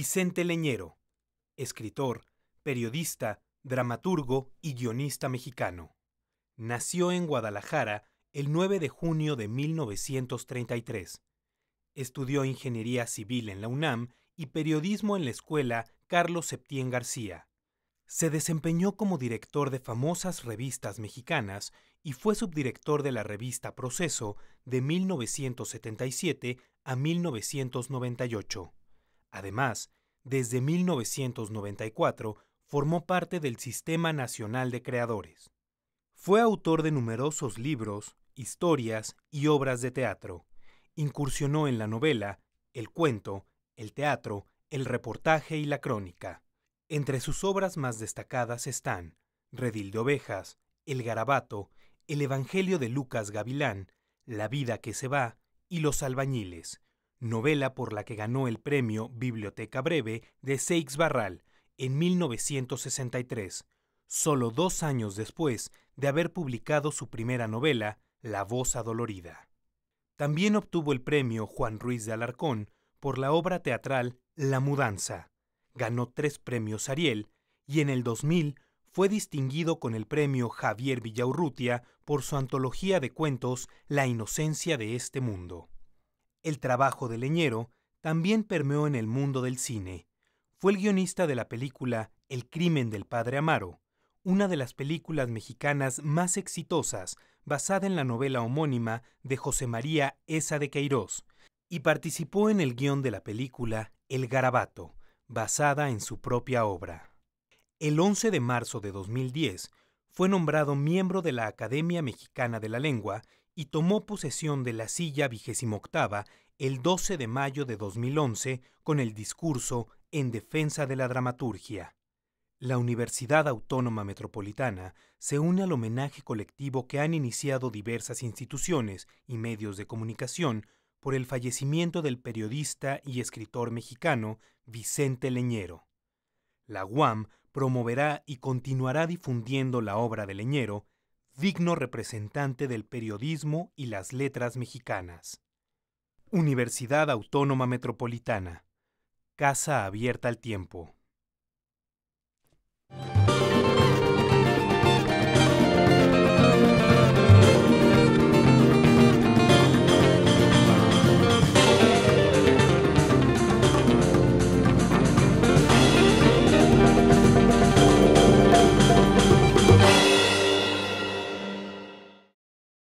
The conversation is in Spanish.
Vicente Leñero, escritor, periodista, dramaturgo y guionista mexicano. Nació en Guadalajara el 9 de junio de 1933. Estudió ingeniería civil en la UNAM y periodismo en la escuela Carlos Septién García. Se desempeñó como director de famosas revistas mexicanas y fue subdirector de la revista Proceso de 1977 a 1998. Además, desde 1994 formó parte del Sistema Nacional de Creadores. Fue autor de numerosos libros, historias y obras de teatro. Incursionó en la novela, el cuento, el teatro, el reportaje y la crónica. Entre sus obras más destacadas están Redil de Ovejas, El Garabato, El Evangelio de Lucas Gavilán, La vida que se va y Los albañiles, novela por la que ganó el premio Biblioteca Breve de Seix Barral en 1963, solo dos años después de haber publicado su primera novela, La voz adolorida. También obtuvo el premio Juan Ruiz de Alarcón por la obra teatral La Mudanza. Ganó tres premios Ariel y en el 2000 fue distinguido con el premio Javier Villaurrutia por su antología de cuentos La inocencia de este mundo. El trabajo de Leñero también permeó en el mundo del cine. Fue el guionista de la película El crimen del padre Amaro, una de las películas mexicanas más exitosas, basada en la novela homónima de José María Esa de Queiroz, y participó en el guión de la película El Garabato, basada en su propia obra. El 11 de marzo de 2010 fue nombrado miembro de la Academia Mexicana de la Lengua y tomó posesión de la silla vigésimo el 12 de mayo de 2011 con el discurso En defensa de la dramaturgia. La Universidad Autónoma Metropolitana se une al homenaje colectivo que han iniciado diversas instituciones y medios de comunicación por el fallecimiento del periodista y escritor mexicano Vicente Leñero. La UAM promoverá y continuará difundiendo la obra de Leñero digno representante del periodismo y las letras mexicanas. Universidad Autónoma Metropolitana. Casa abierta al tiempo.